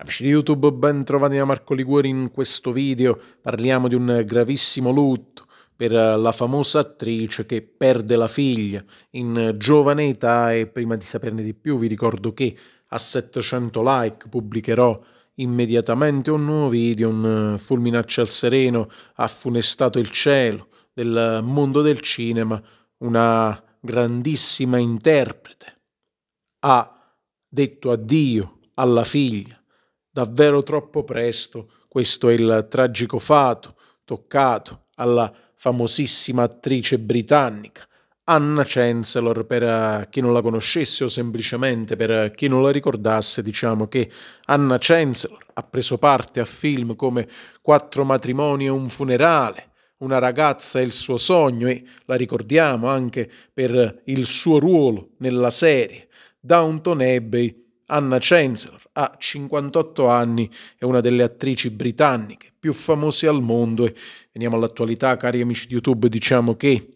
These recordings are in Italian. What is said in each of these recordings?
Amici di YouTube, ben trovati da Marco Liguori in questo video. Parliamo di un gravissimo lutto per la famosa attrice che perde la figlia in giovane età e prima di saperne di più vi ricordo che a 700 like pubblicherò immediatamente un nuovo video, un fulminaccio al sereno ha funestato il cielo del mondo del cinema, una grandissima interprete ha detto addio alla figlia davvero troppo presto. Questo è il tragico fato toccato alla famosissima attrice britannica Anna Chancellor, per eh, chi non la conoscesse o semplicemente per chi non la ricordasse, diciamo che Anna Chancellor ha preso parte a film come Quattro matrimoni e un funerale, Una ragazza e il suo sogno e la ricordiamo anche per il suo ruolo nella serie Downton Abbey Anna Chancellor ha 58 anni, è una delle attrici britanniche più famose al mondo e veniamo all'attualità, cari amici di YouTube, diciamo che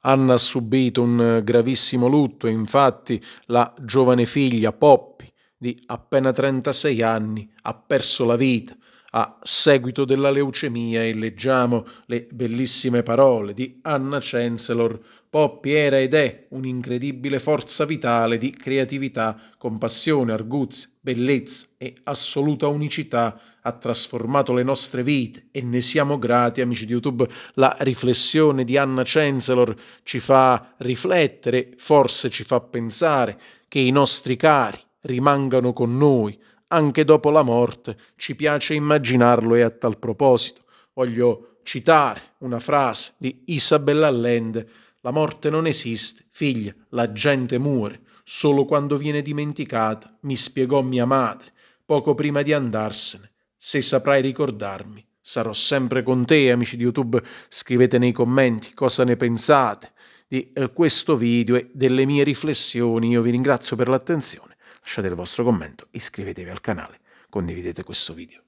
Anna ha subito un gravissimo lutto, infatti la giovane figlia Poppy di appena 36 anni ha perso la vita a seguito della leucemia e leggiamo le bellissime parole di Anna Chancellor. Poppy era ed è un'incredibile forza vitale di creatività, compassione, arguzia, bellezza e assoluta unicità ha trasformato le nostre vite e ne siamo grati, amici di YouTube. La riflessione di Anna Chancellor ci fa riflettere, forse ci fa pensare che i nostri cari rimangano con noi anche dopo la morte. Ci piace immaginarlo e a tal proposito voglio citare una frase di Isabella Allende. La morte non esiste, figlia, la gente muore, solo quando viene dimenticata, mi spiegò mia madre, poco prima di andarsene. Se saprai ricordarmi, sarò sempre con te, amici di YouTube. Scrivete nei commenti cosa ne pensate di eh, questo video e delle mie riflessioni. Io vi ringrazio per l'attenzione lasciate il vostro commento, iscrivetevi al canale, condividete questo video.